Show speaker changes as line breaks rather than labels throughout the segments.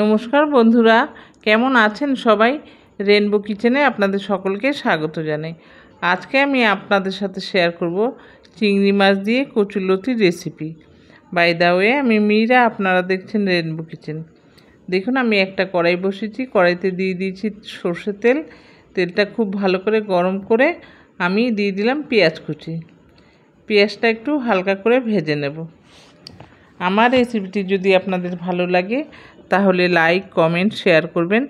নমস্কার বন্ধুরা কেমন আছেন সবাই রেনবো কিচেনে আপনাদের সকলকে স্বাগত জানাই আজকে আমি আপনাদের সাথে শেয়ার করব চিংড়ি মাছ দিয়ে কচুলতির রেসিপি বাই দা ওয়ে আমি মীরা আপনারা দেখছেন রেনবো কিচেন দেখুন আমি একটা কড়াই বসেছি কড়াইতে দিয়ে দিয়েছি সর্ষে তেল তেলটা খুব ভালো করে গরম করে আমি দিয়ে দিলাম পেঁয়াজ কুচি পেঁয়াজটা একটু হালকা করে ভেজে নেব আমার রেসিপিটি যদি আপনাদের ভালো লাগে তাহলে লাইক কমেন্ট শেয়ার করবেন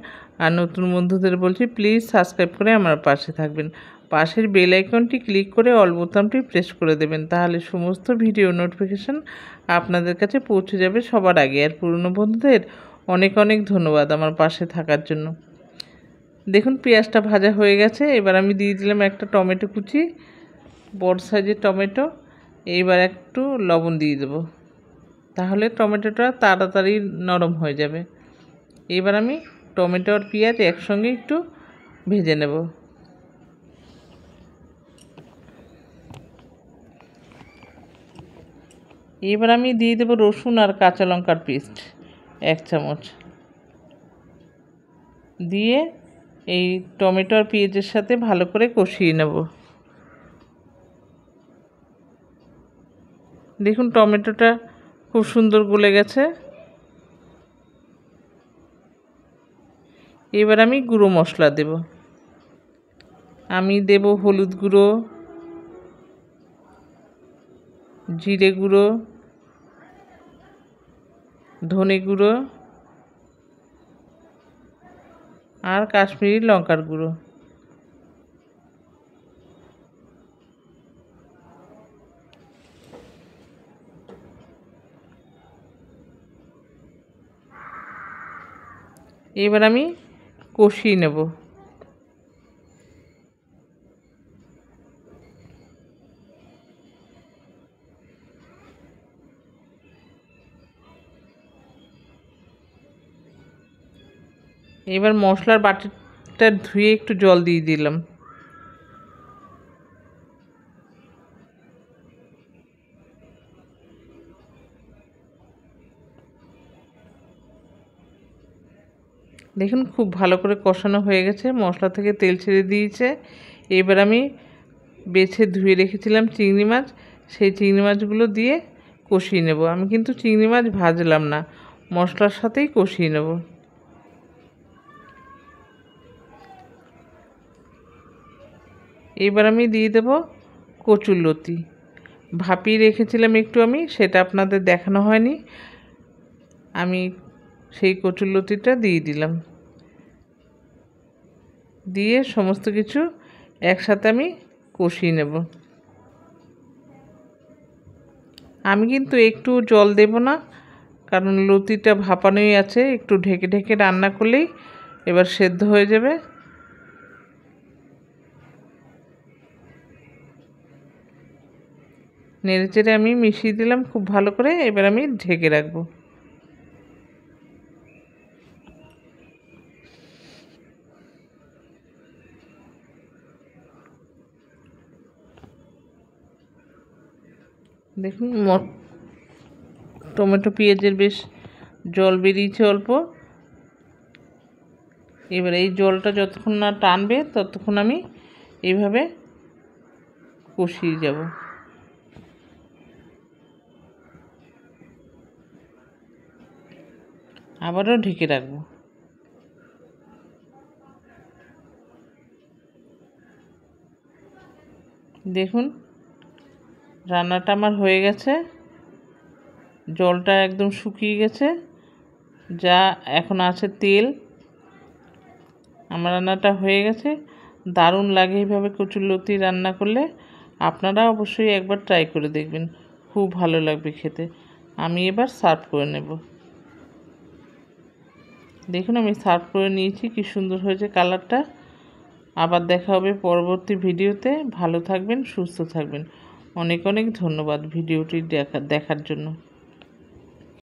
আর নতুন বন্ধুদের বলছি প্লিজ সাবস্ক্রাইব করে আমার পাশে থাকবেন পাশের বেল আইকনটি ক্লিক করে অল বোতামটি প্রেস করে দেবেন তাহলে সমস্ত ভিডিও নোটিফিকেশান আপনাদের কাছে পৌঁছে যাবে সবার আগে আর পুরনো বন্ধুদের অনেক অনেক ধন্যবাদ আমার পাশে থাকার জন্য দেখুন পেঁয়াজটা ভাজা হয়ে গেছে এবার আমি দিয়ে দিলাম একটা টমেটো কুচি বড় সাইজের টমেটো এইবার একটু লবণ দিয়ে দেবো তাহলে টমেটোটা তাড়াতাড়ি নরম হয়ে যাবে এবার আমি টমেটো আর পেঁয়াজ একসঙ্গে একটু ভেজে নেব এবার আমি দিয়ে দেবো রসুন আর কাঁচা লঙ্কার পেস্ট এক চামচ দিয়ে এই টমেটো আর পেঁয়াজের সাথে ভালো করে কষিয়ে নেব দেখুন টমেটোটা খুব সুন্দর গলে গেছে এবার আমি গুঁড়ো মশলা দেব আমি দেব হলুদ গুঁড়ো জিরে গুঁড়ো ধনে গুঁড়ো আর কাশ্মীরি লঙ্কার গুঁড়ো এবার আমি কষিয়ে নেব এবার মশলার বাটিটা ধুয়ে একটু জল দিয়ে দিলাম দেখুন খুব ভালো করে কষানো হয়ে গেছে মশলা থেকে তেল ছেড়ে দিয়েছে এবার আমি বেছে ধুয়ে রেখেছিলাম চিংড়ি মাছ সেই চিংড়ি মাছগুলো দিয়ে কষিয়ে নেব আমি কিন্তু চিংড়ি মাছ ভাজলাম না মশলার সাথেই কষিয়ে নেব এবার আমি দিয়ে দেব লতি ভাপিয়ে রেখেছিলাম একটু আমি সেটা আপনাদের দেখানো হয়নি আমি সেই কচুলতিটা দিয়ে দিলাম দিয়ে সমস্ত কিছু একসাথে আমি কষিয়ে নেব আমি কিন্তু একটু জল দেব না কারণ লতিটা ভাপানোই আছে একটু ঢেকে ঢেকে রান্না করলেই এবার সেদ্ধ হয়ে যাবে নেড়ে চেড়ে আমি মিশিয়ে দিলাম খুব ভালো করে এবার আমি ঢেকে রাখবো দেখুন টমেটো পেঁয়াজের বেশ জল বেরিয়েছে অল্প এবার এই জলটা যতক্ষণ না টানবে ততক্ষণ আমি এইভাবে কষিয়ে যাব আবারও ঢেকে রাখবো দেখুন রান্নাটা আমার হয়ে গেছে জলটা একদম শুকিয়ে গেছে যা এখন আছে তেল আমার রান্নাটা হয়ে গেছে দারুণ লাগে এইভাবে কচুর লতি রান্না করলে আপনারা অবশ্যই একবার ট্রাই করে দেখবেন খুব ভালো লাগবে খেতে আমি এবার সার্ভ করে নেব দেখুন আমি সার্ভ করে নিয়েছি কি সুন্দর হয়েছে কালারটা আবার দেখা হবে পরবর্তী ভিডিওতে ভালো থাকবেন সুস্থ থাকবেন অনেক অনেক ধন্যবাদ ভিডিওটি দেখা দেখার জন্য